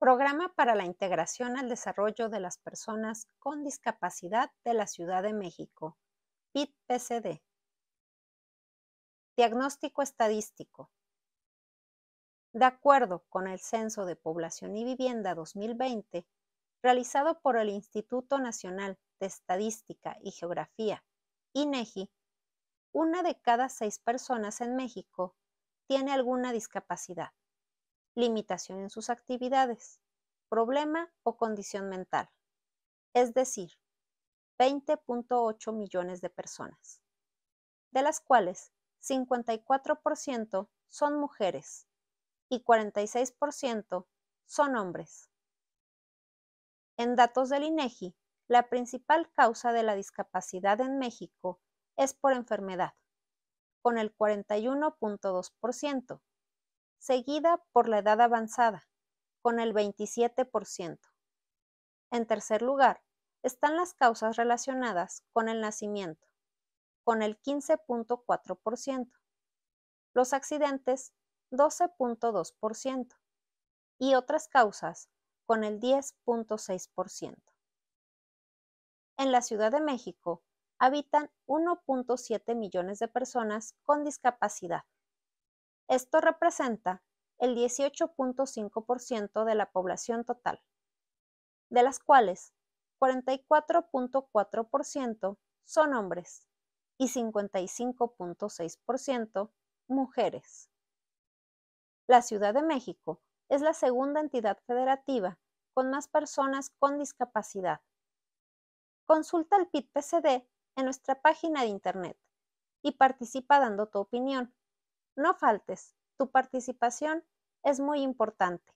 Programa para la Integración al Desarrollo de las Personas con Discapacidad de la Ciudad de México, PIT-PCD. Diagnóstico estadístico. De acuerdo con el Censo de Población y Vivienda 2020, realizado por el Instituto Nacional de Estadística y Geografía, INEGI, e una de cada seis personas en México tiene alguna discapacidad limitación en sus actividades, problema o condición mental, es decir, 20.8 millones de personas, de las cuales 54% son mujeres y 46% son hombres. En datos del INEGI, e la principal causa de la discapacidad en México es por enfermedad, con el 41.2%, seguida por la edad avanzada, con el 27%. En tercer lugar, están las causas relacionadas con el nacimiento, con el 15.4%, los accidentes 12.2% y otras causas con el 10.6%. En la Ciudad de México habitan 1.7 millones de personas con discapacidad. Esto representa el 18.5% de la población total, de las cuales 44.4% son hombres y 55.6% mujeres. La Ciudad de México es la segunda entidad federativa con más personas con discapacidad. Consulta el PIT-PCD en nuestra página de internet y participa dando tu opinión no faltes, tu participación es muy importante.